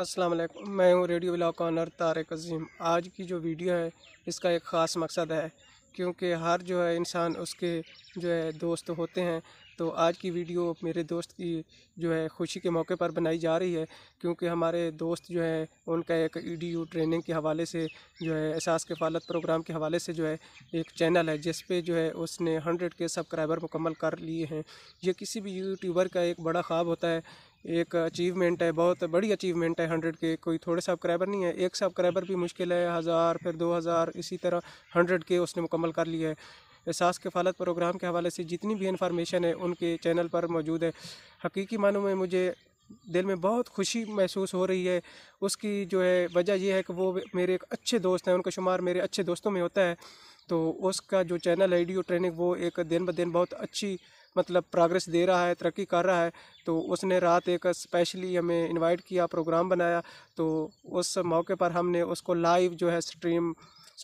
अस्सलाम वालेकुम मैं हूँ radio block owner Tarak Azim आज की जो वीडियो है इसका एक ख़ास मकसद है क्योंकि हर जो है इंसान उसके जो है दोस्त होते हैं तो आज की वीडियो मेरे दोस्त की जो है खुशी के मौके पर बनाई जा रही है क्योंकि हमारे दोस्त जो है उनका एक ई e ट्रेनिंग के हवाले से जो है एहसास के फालत प्रोग्राम के हवाले से जो है एक चैनल है जिस पे जो है उसने हंड्रेड के सब्सक्राइबर मुकम्मल कर लिए हैं ये किसी भी यूट्यूबर का एक बड़ा ख्वाब होता है एक अचीवमेंट है बहुत बड़ी अचीवमेंट है हंड्रेड के कोई थोड़े सब्सक्राइबर नहीं है एक सब्सक्राइबर भी मुश्किल है हज़ार फिर दो हज़ार इसी तरह हंड्रेड के उसने मुकम्मल कर लिया है के कफालत प्रोग्राम के हवाले से जितनी भी इंफॉर्मेशन है उनके चैनल पर मौजूद है हकीकी मानों में मुझे दिल में बहुत खुशी महसूस हो रही है उसकी जो है वजह यह है कि वो मेरे एक अच्छे दोस्त हैं उनका शुमार मेरे अच्छे दोस्तों में होता है तो उसका जो चैनल है डी ट्रेनिंग वो एक दिन ब दिन बहुत अच्छी मतलब प्रोग्रेस दे रहा है तरक्की कर रहा है तो उसने रात एक स्पेशली हमें इनवाइट किया प्रोग्राम बनाया तो उस मौके पर हमने उसको लाइव जो है स्ट्रीम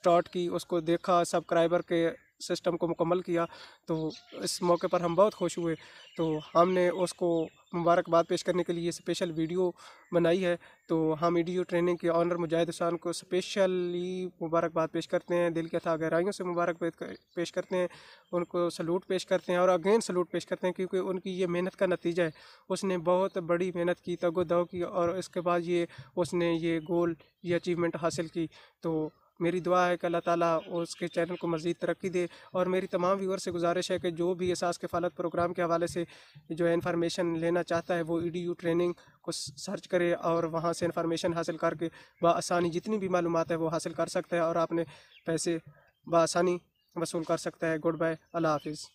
स्टार्ट की उसको देखा सब्सक्राइबर के सिस्टम को मुकम्मल किया तो इस मौके पर हम बहुत खुश हुए तो हमने उसको मुबारकबाद पेश करने के लिए स्पेशल वीडियो बनाई है तो हम ई e ट्रेनिंग के ऑनर मुजाहिद हुसैन को स्पेशली मुबारकबाद पेश करते हैं दिल के था गहराइयों से मुबारक पेश करते हैं उनको सलूट पेश करते हैं और अगेन सलूट पेश करते हैं क्योंकि उनकी ये मेहनत का नतीजा है उसने बहुत बड़ी मेहनत की तगो दव की और इसके बाद ये उसने ये गोल ये अचीवमेंट हासिल की तो मेरी दुआ है कि अल्लाह ताला और उसके चैनल को मज़ीद तरक्की दे और मेरी तमाम व्यूअर से गुजारिश है कि जो भी एहसास के फालत प्रोग्राम के हवाले से जो है इन्फॉर्मेशन लेना चाहता है वो ई e ट्रेनिंग को सर्च करे और वहाँ से इन्फॉर्मेशन हासिल करके बसानी जितनी भी मालूम है वो हासिल कर सकता है और आपने पैसे बसानी वसूल कर सकता है गुड बाय अल्लाह हाफिज़